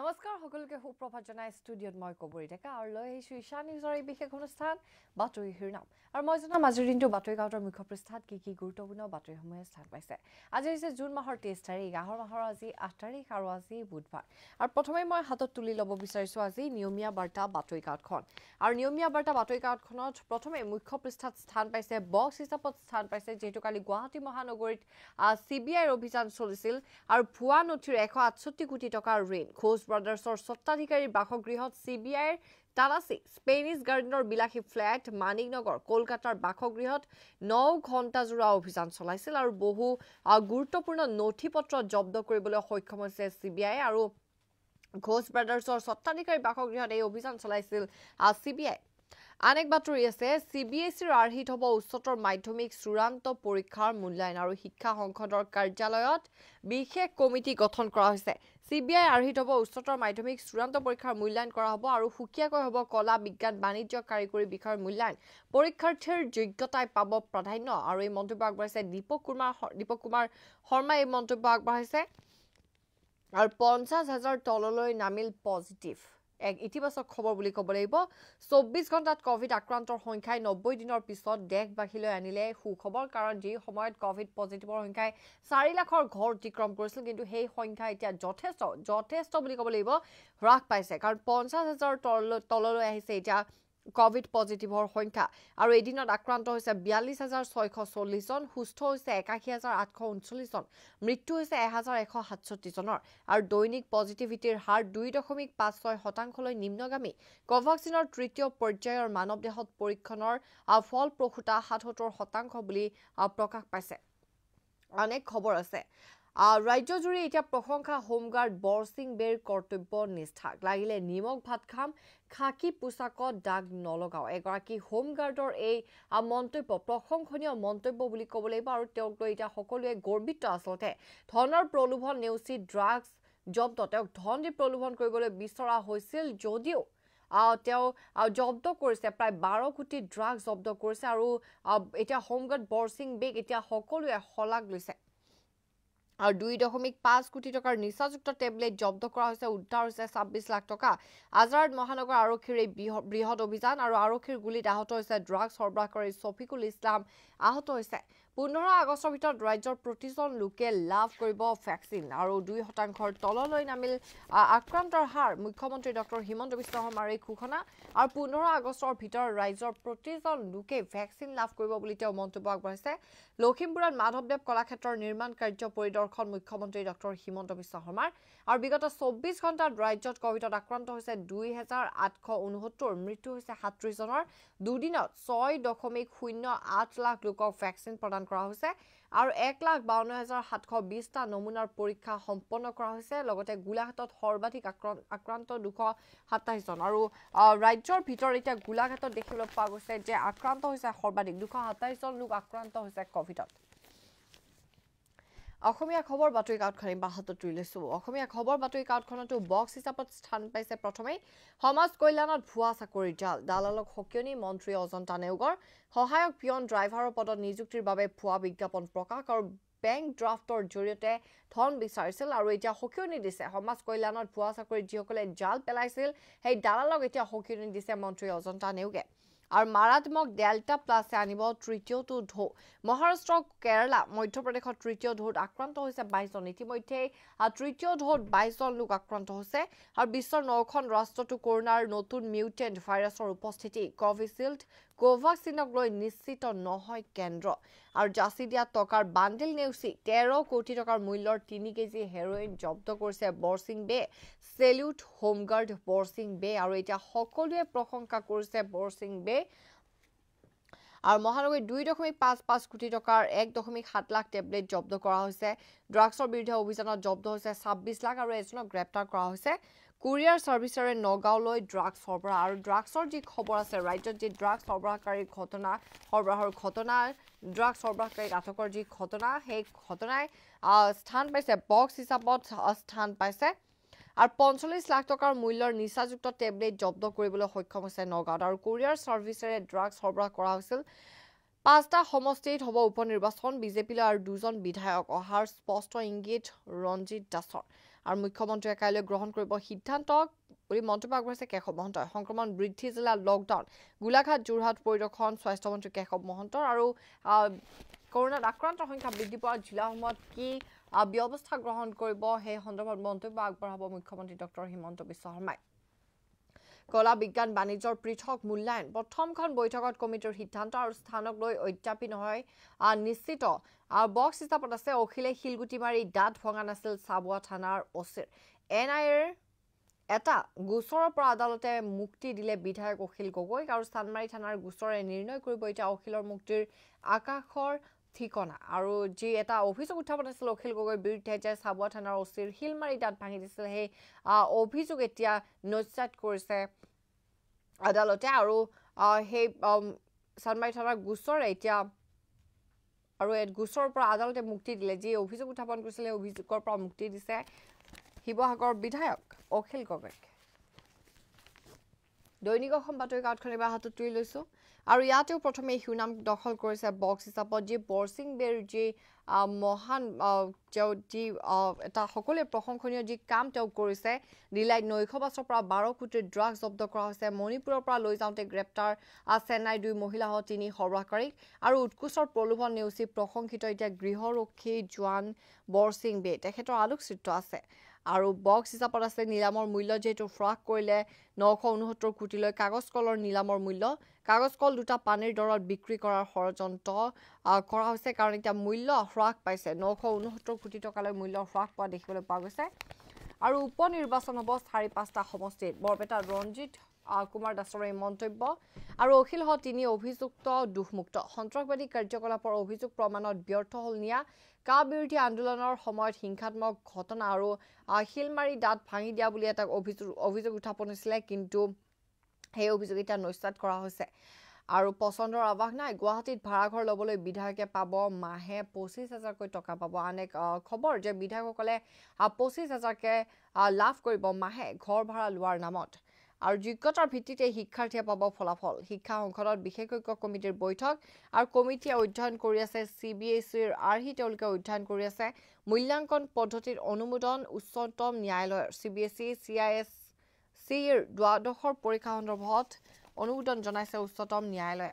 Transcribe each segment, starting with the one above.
নমস্কাৰ সকলোকে সুপ্ৰভাত জনাই ষ্টুডিঅ'ত মই কবৰী ডেকা আৰু লৈ আহিছোঁ ঈশা নিউজৰ এই বিশেষ অনুষ্ঠান বাতৰি শিৰোনাম আৰু মই জনাম আজিৰ দিনটো বাতৰি কাকতৰ মুখ্য পৃষ্ঠাত কি কি গুৰুত্বপূৰ্ণ বাতৰিসমূহে স্থান পাইছে আজি হৈছে জুন মাহৰ তেইছ তাৰিখ আহৰ মাহৰ আজি আঠ তাৰিখ আৰু আজি বুধবাৰ আৰু প্ৰথমে মই হাতত তুলি ল'ব বিচাৰিছোঁ আজি নিয়মীয়া বাৰ্তা বাতৰি কাকতখন আৰু নিয়মীয়া বাৰ্তা বাতৰি কাকতখনত প্ৰথমে মুখ্য পৃষ্ঠাত স্থান পাইছে বক্স হিচাপত স্থান পাইছে যিহেতু কালি গুৱাহাটী মহানগৰীত চি বি আইৰ অভিযান চলিছিল আৰু ভুৱা নথিৰ এশ আঠষষ্ঠি কোটি টকাৰ ঋণ খোজ ব্ৰাদাৰ্ছৰ স্বত্বাধিকাৰীৰ বাসগৃহত চি বি আইৰ তালাচী স্পেনিছ গাৰ্ডেনৰ বিলাসী ফ্লেট মানিক নগৰ কলকাতাৰ বাসগৃহত ন ঘণ্টাজোৰা অভিযান চলাইছিল আৰু বহু গুৰুত্বপূৰ্ণ নথি পত্ৰ জব্দ কৰিবলৈ সক্ষম হৈছে চি বি আই আৰু ঘোষ ব্ৰাদাৰ্ছৰ স্বত্বাধিকাৰীৰ বাসগৃহত এই অভিযান চলাইছিল চি বি আই আন এক বাতৰি আছে চি বি এছ চিৰ আৰ্হিত হ'ব উচ্চতৰ মাধ্যমিক চূড়ান্ত পৰীক্ষাৰ মূল্যায়ন আৰু শিক্ষা সংসদৰ কাৰ্যালয়ত বিশেষ কমিটি গঠন কৰা হৈছে চি বি আই আৰ্হিত হ'ব উচ্চতৰ মাধ্যমিক চূড়ান্ত পৰীক্ষাৰ মূল্যায়ন কৰা হ'ব আৰু সুকীয়াকৈ হ'ব কলা বিজ্ঞান বাণিজ্য কাৰিকৰী বিষয়ৰ মূল্যায়ন পৰীক্ষাৰ্থীৰ যোগ্যতাই পাব প্ৰাধান্য আৰু এই মন্তব্য আগবঢ়াইছে দীপক কুমাৰ দীপক কুমাৰ শৰ্মাই এই মন্তব্য আগবঢ়াইছে আৰু পঞ্চাছ হাজাৰ তললৈ নামিল পজিটিভ এক ইতিবাচক খবৰ বুলি ক'ব লাগিব চৌব্বিছ ঘণ্টাত কভিড আক্ৰান্তৰ সংখ্যাই নব্বৈ দিনৰ পিছত দেশবাসীলৈ আনিলে সুখবৰ কাৰণ যি সময়ত কভিড পজিটিভৰ সংখ্যাই চাৰি লাখৰ ঘৰ অতিক্ৰম কৰিছিল কিন্তু সেই সংখ্যা এতিয়া যথেষ্ট যথেষ্ট বুলি ক'ব লাগিব হ্ৰাস পাইছে কাৰণ পঞ্চাছ হাজাৰ তললৈ তললৈ আহিছে এতিয়া কভিড পজিটিভৰ সংখ্যা আৰু এদিনত আক্ৰান্ত হৈছে বিয়াল্লিছ হাজাৰ ছয়শ চল্লিছজন সুস্থ হৈছে একাশী হাজাৰ আঠশ ঊনচল্লিছজন মৃত্যু হৈছে এহেজাৰ এশ সাতষষ্ঠিজনৰ আৰু দৈনিক পজিটিভিটিৰ হাৰ দুই দশমিক পাঁচ ছয় শতাংশলৈ নিম্নগামী কভেক্সিনৰ তৃতীয় পৰ্যায়ৰ মানৱ দেহত পৰীক্ষণৰ ফলপ্ৰসূতা সাতসত্তৰ শতাংশ বুলি প্ৰকাশ পাইছে আন এক খবৰ আছে ৰাজ্যজুৰি এতিয়া প্ৰশংসা হোমগাৰ্ড বৰসিং বেৰ কৰ্তব্য নিষ্ঠাক লাগিলে নিমখ ভাত খাম খাকী পোচাকত দাগ নলগাও এগৰাকী হোমগাৰ্ডৰ এই মন্তব্য প্ৰশংসনীয় মন্তব্য বুলি ক'ব লাগিব আৰু তেওঁক লৈ এতিয়া সকলোৱে গৰ্বিত আচলতে ধনৰ প্ৰলোভন নেওচি ড্ৰাগছ জব্দ তেওঁক ধন দি প্ৰলোভন কৰিবলৈ বিচৰা হৈছিল যদিও তেওঁ জব্দ কৰিছে প্ৰায় বাৰ কোটি ড্ৰাগছ জব্দ কৰিছে আৰু এতিয়া হোমগাৰ্ড বৰসিং বেগ এতিয়া সকলোৱে শলাগ লৈছে আৰু দুই দশমিক পাঁচ কোটি টকাৰ নিচাযুক্ত টেবলেট জব্দ কৰা হৈছে উদ্ধাৰ হৈছে ছাব্বিছ লাখ টকা আজাৰাত মহানগৰ আৰক্ষীৰ এই বৃহৎ অভিযান আৰু আৰক্ষীৰ গুলীত আহত হৈছে ড্ৰাগছ সৰবৰাহকাৰী ছফিকুল ইছলাম আহত হৈছে পোন্ধৰ আগষ্টৰ ভিতৰত ৰাজ্যৰ প্ৰতিজন লোকে লাভ কৰিব ভেকচিন আৰু দুই শতাংশৰ তললৈ নামিল আক্ৰান্তৰ হাৰ মুখ্যমন্ত্ৰী ডক্টৰ হিমন্ত বিশ্ব শৰ্মাৰ এই ঘোষণা আৰু পোন্ধৰ আগষ্টৰ ভিতৰত ৰাজ্যৰ প্ৰতিজন লোকে ভেকচিন লাভ কৰিব বুলি তেওঁ মন্তব্য আগবঢ়াইছে লখিমপুৰত মাধৱদেৱ কলাক্ষেত্ৰৰ নিৰ্মাণ কাৰ্য পৰিদৰ্শন মুখ্যমন্ত্ৰী ডক্টৰ হিমন্ত বিশ্ব শৰ্মাৰ আৰু বিগত চৌব্বিছ ঘণ্টাত ৰাজ্যত কভিডত আক্ৰান্ত হৈছে দুই হেজাৰ আঠশ ঊনসত্তৰ মৃত্যু হৈছে সাতত্ৰিশজনৰ দুদিনত ছয় দশমিক শূন্য আঠ লাখ লোকক ভেকচিন প্ৰদান কৰা হৈছে আৰু এক লাখ বাৱন্ন হাজাৰ সাতশ বিশটা নমুনাৰ পৰীক্ষা সম্পন্ন কৰা হৈছে লগতে গোলাঘাটত সৰ্বাধিক আক্ৰান্ত দুশ সাতাইছজন আৰু ৰাজ্যৰ ভিতৰত এতিয়া গোলাঘাটত দেখিবলৈ পোৱা গৈছে যে আক্ৰান্ত হৈছে সৰ্বাধিক দুশ সাতাইছজন লোক আক্ৰান্ত হৈছে কভিডত অসমীয়া খবৰ বাতৰি কাৰ্ডখন এইবাৰ হাতত তুলি লৈছোঁ অসমীয়া খবৰ বাতৰি কাৰ্ডখনতো বক্স হিচাপত স্থান পাইছে প্ৰথমে সমাজ কল্যাণত ভুৱা চাকৰিৰ জাল দালালক সকিয়নি মন্ত্ৰী অজন্তা নেওগৰ সহায়ক পিয়ন ড্ৰাইভাৰৰ পদত নিযুক্তিৰ বাবে ভুৱা বিজ্ঞাপন প্ৰকাশ আৰু বেংক ড্ৰাফ্টৰ জৰিয়তে ধন বিচাৰিছিল আৰু এতিয়া সকিয়নি দিছে সমাজ কল্যাণত ভুৱা চাকৰিত যিসকলে জাল পেলাইছিল সেই দালালক এতিয়া সকিয়নি দিছে মন্ত্ৰী অজন্তা নেওগে আৰু মাৰাত্মক ডেল্টা প্লাছে আনিব তৃতীয়টো ঢৌ মহাৰাষ্ট্ৰ কেৰালা মধ্যপ্ৰদেশত তৃতীয় ঢৌত আক্ৰান্ত হৈছে বাইছজন ইতিমধ্যে তৃতীয় ঢৌত বাইছজন লোক আক্ৰান্ত হৈছে আৰু বিশ্বৰ নখন ৰাষ্ট্ৰটো কৰোণাৰ নতুন মিউটেণ্ট ভাইৰাছৰ উপস্থিতি কভিশ্বিল্ড কোভাক্সিনক লৈ নিশ্চিত নহয় কেন্দ্ৰ আৰু যাচি দিয়া টকাৰ বান্দিল নেওচি তেৰ কোটি টকাৰ মূল্যৰ তিনি কেজি হেৰইন জব্দ কৰিছে বৰসিং বে চেলিউট হোমগাৰ্ড বৰসিং বে আৰু এতিয়া সকলোৱে প্ৰশংসা কৰিছে বৰসিং বে আৰু মহানগৰীত দুই দশমিক পাঁচ পাঁচ কোটি টকাৰ এক দশমিক সাত লাখ টেবলেট জব্দ কৰা হৈছে ড্ৰাগছৰ বিৰুদ্ধে অভিযানত জব্দ হৈছে ছাব্বিছ লাখ আৰু এজনক গ্ৰেপ্তাৰ কৰা হৈছে কুৰিয়াৰ ছাৰ্ভিচেৰে নগাঁৱলৈ ড্ৰাগছ সৰবৰাহ আৰু ড্ৰাগছৰ যি খবৰ আছে ৰাজ্যত যি ড্ৰাগছ সৰবৰাহকাৰী ঘটনা সৰবৰাহৰ ঘটনা ড্ৰাগছ সৰবৰাহকাৰীক আটকৰ যি ঘটনা সেই ঘটনাই স্থান পাইছে বক্স হিচাপত স্থান পাইছে আৰু পঞ্চল্লিছ লাখ টকাৰ মূল্যৰ নিচাযুক্ত টেবলেট জব্দ কৰিবলৈ সক্ষম হৈছে নগাঁৱত আৰু কুৰিয়াৰ চাৰ্ভিচেৰে ড্ৰাগছ সৰবৰাহ কৰা হৈছিল পাঁচটা সমষ্টিত হ'ব উপ নিৰ্বাচন বিজেপিলৈ আৰু দুজন বিধায়ক অহাৰ স্পষ্ট ইংগিত ৰঞ্জিত দাসৰ আৰু মুখ্যমন্ত্ৰীয়ে কাইলৈ গ্ৰহণ কৰিব সিদ্ধান্ত বুলি মন্তব্য আগবঢ়াইছে কেশৱ মহন্তই সংক্ৰমণ বৃদ্ধি জিলা লকডাউন গোলাঘাট যোৰহাট পৰিদৰ্শন স্বাস্থ্যমন্ত্ৰী কেশৱ মহন্তৰ আৰু কৰোণাত আক্ৰান্তৰ সংখ্যা বৃদ্ধি পোৱা জিলাসমূহত কি ব্যৱস্থা গ্ৰহণ কৰিব সেই সন্দৰ্ভত মন্তব্য আগবঢ়াব মুখ্যমন্ত্ৰী ডক্টৰ হিমন্ত বিশ্ব শৰ্মাই কলা বিজ্ঞান বাণিজ্যৰ পৃথক মূল্যায়ন প্ৰথমখন বৈঠকত কমিটিৰ সিদ্ধান্ত আৰু স্থানক লৈ অত্যাপি নহয় নিশ্চিত আৰু বক্স হিচাপত আছে অখিলে শিলগুটি মাৰি দাঁত ভঙা নাছিল চাবুৱা থানাৰ অচিৰ এন আই এৰ এটা গোচৰৰ পৰা আদালতে মুক্তি দিলে বিধায়ক অখিল গগৈক আৰু চানমাৰী থানাৰ গোচৰে নিৰ্ণয় কৰিব এতিয়া অখিলৰ মুক্তিৰ আকাশৰ ঠিকনা আৰু যি এটা অভিযোগ উত্থাপন আছিল অখিল গগৈৰ বিৰুদ্ধে যে চাবুৱা থানাৰ অচিৰ শিলমাৰী দাঁত ভাঙি দিছিল সেই অভিযোগ এতিয়া নজ্জাত কৰিছে আদালতে আৰু সেই চানমাৰী থানাৰ গোচৰ এতিয়া আৰু গোচৰৰ পৰা আদালতে মুক্তি দিলে যি অভিযোগ উত্থাপন কৰিছিল সেই অভিযোগৰ পৰা মুক্তি দিছে শিৱসাগৰ বিধায়ক অখিল গগৈক দৈনিক অসম বাতৰি কাকতখন এবাৰ হাতত তুলি লৈছোঁ আৰু ইয়াতেও প্ৰথমে শিৰোনাম দখল কৰিছে বক্স হিচাপত যি বৰসিং বেৰ যি মহান তেওঁ যি এটা সকলোৱে প্ৰশংসনীয় যি কাম তেওঁ কৰিছে দিলাইত নৈশ বাছৰ পৰা বাৰ কোটি ড্ৰাগছ জব্দ কৰা হৈছে মণিপুৰৰ পৰা লৈ যাওঁতে গ্ৰেপ্তাৰ চেন্নাইৰ দুই মহিলাসহ তিনি সৰহাকাৰীক আৰু উৎকোচৰ প্ৰলোভন নেওচি প্ৰশংসিত এতিয়া গৃহৰক্ষী জোৱান বৰসিং বে তেখেতৰ আলোকচিত্ৰ আছে আৰু বক্স হিচাপত আছে নিলামৰ মূল্য যিহেতু ফ্ৰাক কৰিলে নশ ঊনসত্তৰ কোটিলৈ কাগজ কলৰ নিলামৰ মূল্য কাগজ কল দুটা পানীৰ দৰত বিক্ৰী কৰাৰ ষড়যন্ত্ৰ কৰা হৈছে কাৰণ এতিয়া মূল্য হ্ৰাস পাইছে নশ ঊনসত্তৰ কোটি টকালৈ মূল্য হ্ৰাস পোৱা দেখিবলৈ পোৱা গৈছে আৰু উপ নিৰ্বাচন হ'ব চাৰি পাঁচটা সমষ্টিত বৰপেটা ৰঞ্জিত কুমাৰ দাসৰ এই মন্তব্য আৰু অখিলসহ তিনি অভিযুক্ত দোষমুক্ত সন্ত্ৰাসবাদী কাৰ্যকলাপৰ অভিযোগ প্ৰমাণত ব্যৰ্থ হ'ল নিয়া কা বিৰোধী আন্দোলনৰ সময়ত হিংসাত্মক ঘটনা আৰু শিলমাৰী দাঁত ভাঙি দিয়া বুলি এটা অভিযোগ অভিযোগ উত্থাপন হৈছিলে কিন্তু সেই অভিযোগ এতিয়া নস্যাত কৰা হৈছে আৰু পচন্দৰ আৱাস নাই গুৱাহাটীত ভাড়াঘৰ ল'বলৈ বিধায়কে পাব মাহে পঁচিছ হাজাৰকৈ টকা পাব আন এক খবৰ যে বিধায়কসকলে পঁচিছ হাজাৰকৈ লাভ কৰিব মাহে ঘৰ ভাড়া লোৱাৰ নামত আৰু যোগ্যতাৰ ভিত্তিতে শিক্ষাৰ্থীয়ে পাব ফলাফল শিক্ষা সংসদত বিশেষজ্ঞ কমিটিৰ বৈঠক আৰু কমিটিয়ে অধ্যয়ন কৰি আছে চি বি এছ ইৰ আৰ্হি তেওঁলোকে অধ্যয়ন কৰি আছে মূল্যাংকন পদ্ধতিৰ অনুমোদন উচ্চতম ন্যায়ালয়ৰ C B S E C I S C চিৰ দ্বাদশৰ পৰীক্ষা সন্দৰ্ভত অনুমোদন জনাইছে উচ্চতম ন্যায়ালয়ে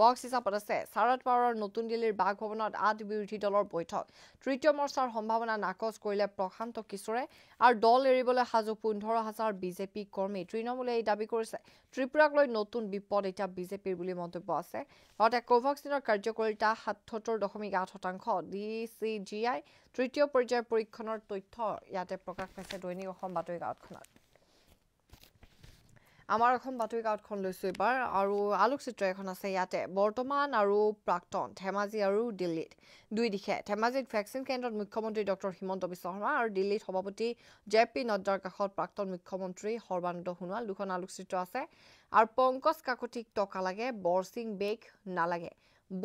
বক্স হিচাপত আছে শাৰদ পাৱাৰৰ নতুন দিল্লীৰ বাসভৱনত আঠ বিৰোধী দলৰ বৈঠক তৃতীয় মৰ্চাৰ সম্ভাৱনা নাকচ কৰিলে প্ৰশান্ত কিশোৰে আৰু দল এৰিবলৈ সাজু পোন্ধৰ হাজাৰ বিজেপি কৰ্মী তৃণমূলে এই দাবী কৰিছে ত্ৰিপুৰাক লৈ নতুন বিপদ এতিয়া বিজেপিৰ বুলি মন্তব্য আছে লগতে কোভেক্সিনৰ কাৰ্যকৰিতা সাতসত্তৰ দশমিক আঠ শতাংশ ডি চি জি আই তৃতীয় পৰ্যায়ৰ পৰীক্ষণৰ তথ্য ইয়াতে প্ৰকাশ পাইছে দৈনিক অসম বাতৰি আমাৰ এখন বাতৰি কাকতখন লৈছোঁ এইবাৰ আৰু আলোকচিত্ৰ এখন আছে ইয়াতে বৰ্তমান আৰু প্ৰাক্তন ধেমাজি আৰু দিল্লীত দুই দিশে ধেমাজিত ভেকচিন কেন্দ্ৰত মুখ্যমন্ত্ৰী ডক্টৰ হিমন্ত বিশ্ব শৰ্মা আৰু দিল্লীত সভাপতি জে পি নড্ডাৰ কাষত প্ৰাক্তন মুখ্যমন্ত্ৰী সৰ্বানন্দ সোণোৱাল দুখন আলোকচিত্ৰ আছে আৰু পংকজ কাকতিক টকা লাগে বৰচিং বেগ নালাগে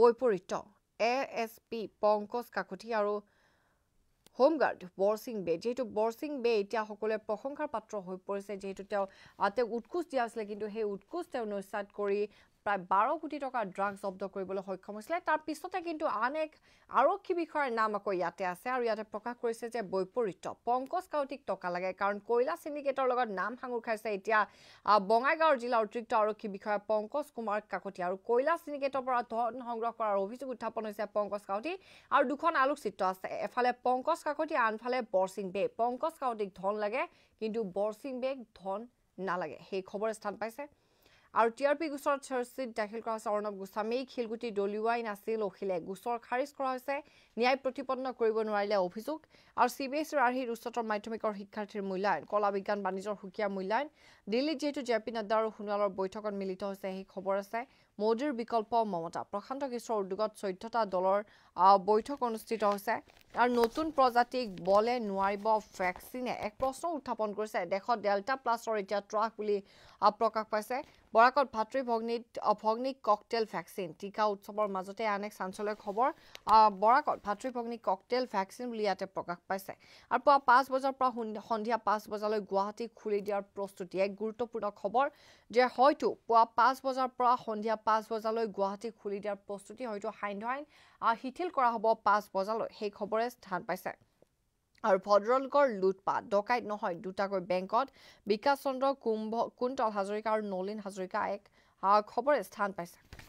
বৈপৰীত্য A S P Pankaj Kakati আৰু হোমগাৰ্ড বৰসিং বে যিহেতু বৰসিং বে এতিয়া সকলোৱে প্ৰশংসাৰ পাত্ৰ হৈ পৰিছে যিহেতু তেওঁ তেওঁ উৎকোচ দিয়া আছিলে কিন্তু সেই উৎকোচ তেওঁ নস্যাত কৰি প্ৰায় বাৰ কোটি টকাৰ ড্ৰাগছ জব্দ কৰিবলৈ সক্ষম হৈছিলে পিছতে কিন্তু আন এক আৰক্ষী বিষয়াৰ নাম আকৌ ইয়াতে আছে আৰু ইয়াতে প্ৰকাশ কৰিছে যে বৈপৰীত্য পংকজ কাউটিক টকা লাগে কাৰণ কয়লা চিণ্ডিকেটৰ লগত নাম সাঙুৰ খাইছে এতিয়া বঙাইগাঁৱৰ জিলা অতিৰিক্ত আৰক্ষী বিষয়া পংকজ কুমাৰ কাকতি আৰু কয়লা চিণ্ডিকেটৰ পৰা ধন সংগ্ৰহ কৰাৰ অভিযোগ উত্থাপন হৈছে পংকজ কাউতি আৰু দুখন আলোকচিত্ৰ আছে এফালে পংকজ কাকতি আনফালে বৰচিং বে পংকজ কাউটিক ধন লাগে কিন্তু বৰসিং বেগ ধন নালাগে সেই খবৰ স্থান পাইছে আৰু টি আৰ পি গোচৰত চাৰ্জশ্বীট দাখিল কৰা হৈছে অৰ্ণৱ গোস্বামী খিলগুটি দলিওৱাই নাছিল অখিলে গোচৰ খাৰিজ কৰা হৈছে ন্যায় প্ৰতিপন্ন কৰিব নোৱাৰিলে অভিযোগ আৰু চি বি এছ ইৰ আৰ্হিত উচ্চতৰ মাধ্যমিকৰ শিক্ষাৰ্থীৰ মূল্যায়ন কলা বিজ্ঞান বাণিজ্যৰ সুকীয়া মূল্যায়ন দিল্লীত যিহেতু জে পি নাড্ডা আৰু সোণোৱালৰ বৈঠকত মিলিত হৈছে সেই খবৰ আছে মোদীৰ বিকল্প মমতা প্ৰশান্ত কিশোৰৰ উদ্যোগত চৈধ্যটা দলৰ বৈঠক অনুষ্ঠিত হৈছে আর নতুন প্রজাতিক বলে নোয়ারিব ভ্যাকসিনে এক প্রশ্ন উত্থাপন করেছে দেখ ডেল্টা প্লাসর এটা ট্রাক বলে প্রকাশ পাইছে বরাকত ভাতৃ ভগ্নী ভগ্নী ককটেল ভ্যাকসিন টিকা উৎসবের মাজতে আন এক চাঞ্চল্য খবর বরাকত ভাতৃ ভগ্নী ককটেল ভ্যাকসিন বলে ইয়াতে প্রকাশ পাইছে আর পুয়া পাঁচ বজার পর সন্ধ্যা পাঁচ বজালে গুয়াহাটি খুলে দিয়ার প্রস্তুতি এক গুরুত্বপূর্ণ খবর যে হয়তো পুয়া পাঁচ বজার পর সন্ধ্যা পাঁচ বজালে গুয়াহাটি খুলে দিয়ার প্রস্তুতি হয়তো হাইন্ড হাইন্ড শিথিল কৰা হ'ব পাঁচ বজালৈ সেই খবৰে স্থান পাইছে আৰু ভদ্ৰলোকৰ লুটপাট ডকাইত নহয় দুটাকৈ বেংকত বিকাশ চন্দ্ৰ কুম্ভ কুন্তল হাজৰিকা আৰু নলিন হাজৰিকা এক খবৰে স্থান পাইছে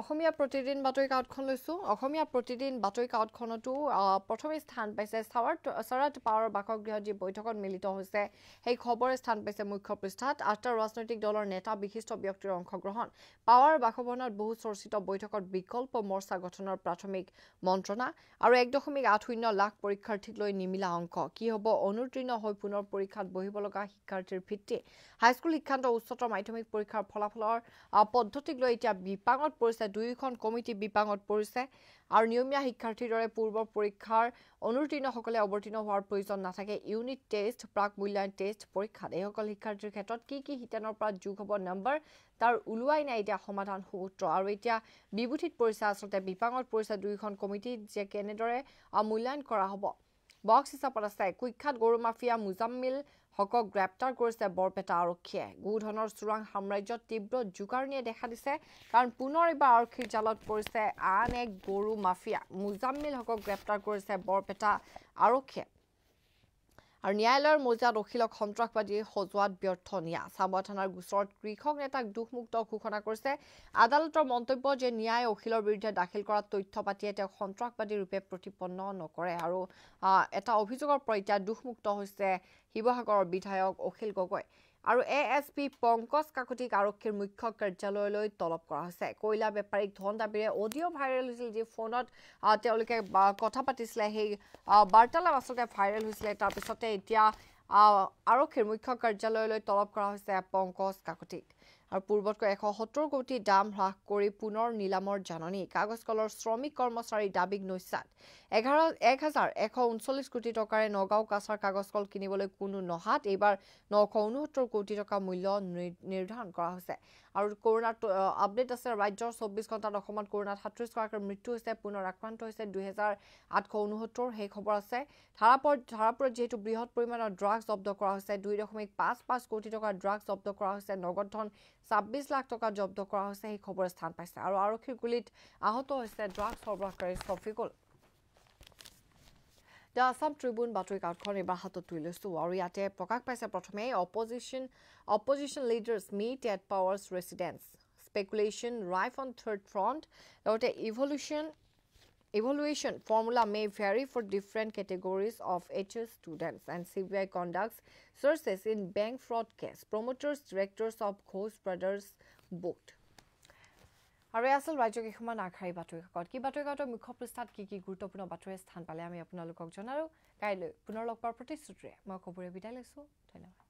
অসমীয়া প্ৰতিদিন বাতৰি কাকতখন লৈছোঁ অসমীয়া প্ৰতিদিন বাতৰি কাকতখনতো প্ৰথমে স্থান পাইছে চাৰাট চাৰাট পাৱাৰৰ বাসগৃহত যি বৈঠকত মিলিত হৈছে সেই খবৰে স্থান পাইছে মুখ্য পৃষ্ঠাত আঠটা ৰাজনৈতিক দলৰ নেতা বিশিষ্ট ব্যক্তিৰ অংশগ্ৰহণ পাৱাৰ বাসভৱনত বহু চৰ্চিত বৈঠকত বিকল্প মৰ্চা গঠনৰ প্ৰাথমিক মন্ত্ৰণা আৰু এক দশমিক আঠ শূন্য লাখ পৰীক্ষাৰ্থীক লৈ নিমিলা অংক কি হ'ব অনুতীৰ্ণ হৈ পুনৰ পৰীক্ষাত বহিব লগা শিক্ষাৰ্থীৰ ভিত্তি হাইস্কুল শিক্ষান্ত উচ্চতৰ মাধ্যমিক পৰীক্ষাৰ ফলাফলৰ পদ্ধতিক লৈ এতিয়া বিপাঙত পৰিছে আছে দুয়োখন কমিটি বিপাঙত পৰিছে আৰু নিয়মীয়া শিক্ষাৰ্থীৰ দৰে পূৰ্বৰ পৰীক্ষাৰ অনুৰ্তীৰ্ণসকলে অৱতীৰ্ণ হোৱাৰ প্ৰয়োজন নাথাকে ইউনিট টেষ্ট প্ৰাক মূল্যায়ন টেষ্ট পৰীক্ষাত এইসকল শিক্ষাৰ্থীৰ ক্ষেত্ৰত কি কি শিতানৰ পৰা যোগ হ'ব নম্বৰ তাৰ ওলোৱাই নাই এতিয়া সমাধান সূত্ৰ আৰু এতিয়া বিভূতিত পৰিছে আচলতে বিপাঙত পৰিছে দুয়োখন কমিটি যে কেনেদৰে মূল্যায়ন কৰা হ'ব বক্স হিচাপত আছে কুখ্যাত গৰু মাফিয়া মুজাম্মিল হকক গ্ৰেপ্তাৰ কৰিছে বৰপেটা আৰক্ষীয়ে গোধনৰ চোৰাং সাম্ৰাজ্যত তীব্ৰ জোকাৰণীয়ে দেখা দিছে কাৰণ পুনৰ এবাৰ আৰক্ষীৰ জালত পৰিছে আন এক গৰু মাফিয়া মুজাম্মিল হকক গ্ৰেপ্তাৰ কৰিছে বৰপেটা আৰক্ষীয়ে আৰু ন্যায়ালয়ৰ মজিয়াত অখিলক সন্ত্ৰাসবাদী সজোৱাত ব্যৰ্থ নিয়া চাম্বা থানাৰ গোচৰত কৃষক নেতাক দুখমুক্ত ঘোষণা কৰিছে আদালতৰ মন্তব্য যে ন্যায় অখিলৰ বিৰুদ্ধে দাখিল কৰা তথ্য পাতিয়ে তেওঁক সন্ত্ৰাসবাদীৰূপে প্ৰতিপন্ন নকৰে আৰু এটা অভিযোগৰ পৰা এতিয়া দুখমুক্ত হৈছে শিৱসাগৰৰ বিধায়ক অখিল গগৈ আৰু এ এছ পি পংকজ কাকতিক আৰক্ষীৰ মুখ্য কাৰ্যালয়লৈ তলব কৰা হৈছে কয়লা বেপাৰীক ধন দাবীৰে অডিঅ' ভাইৰেল হৈছিল যি ফোনত তেওঁলোকে কথা পাতিছিলে সেই বাৰ্তালাপ আচলতে ভাইৰেল হৈছিলে তাৰপিছতে এতিয়া আৰক্ষীৰ মুখ্য কাৰ্যালয়লৈ তলব কৰা হৈছে পংকজ কাকতিক আৰু পূৰ্বতকৈ এশ সত্তৰ কোটি দাম হ্ৰাস কৰি পুনৰ নিলামৰ জাননী কাগজ কলৰ শ্ৰমিক কৰ্মচাৰীৰ দাবীক নৈচাত এঘাৰ এক হাজাৰ এশ ঊনচল্লিছ কোটি টকাৰে নগাঁও কাছাৰ কাগজ কল কিনিবলৈ কোনো নহাত এইবাৰ নশ ঊনসত্তৰ কোটি টকা মূল্য নিৰ্ধাৰণ কৰা হৈছে আৰু কৰোণাত আপডেট আছে ৰাজ্যৰ চৌব্বিছ ঘণ্টাত অসমত কৰোণাত সাতত্ৰিছগৰাকীৰ মৃত্যু হৈছে পুনৰ আক্ৰান্ত হৈছে দুহেজাৰ আঠশ ঊনসত্তৰ সেই খবৰ আছে ধাৰাপৰ ধাৰাপুৰত যিহেতু বৃহৎ পৰিমাণৰ ড্ৰাগছ জব্দ কৰা হৈছে দুই দশমিক পাঁচ পাঁচ কোটি টকাৰ ড্ৰাগছ জব্দ কৰা হৈছে নগদ ধন ছাব্বিছ লাখ টকা জব্দ কৰা হৈছে সেই খবৰে স্থান পাইছে আৰু আৰক্ষীৰ গুলীত আহত হৈছে ড্ৰাগছ সৰবৰাহকাৰী ছফিকুল দ্য আছাম ট্ৰিবিউন বাতৰি কাৰ্ডখন এইবাৰ হাতত তুলি লৈছোঁ আৰু ইয়াতে প্ৰকাশ পাইছে প্ৰথমে opposition opposition leaders meet at Pawar's residence speculation rife on third front লগতে evaluation Evaluation formula may vary for different categories of HS students and CBI conducts searches in bank fraud case. Promoters, directors of Ghost Brothers booked. আৰু আচল ৰাজ্যক এখন আগশাৰী বাতৰি কাকত কি বাতৰি কাকতৰ মুখ্য পৃষ্ঠাত কি কি গুৰুত্বপূৰ্ণ বাতৰিৰ স্থান পালে আমি আপোনালোকক জনাওঁ কাইলৈ পুনৰ লগ পোৱাৰ প্ৰতিশ্ৰুতিৰে মই খবৰে বিদায় লৈছোঁ ধন্যবাদ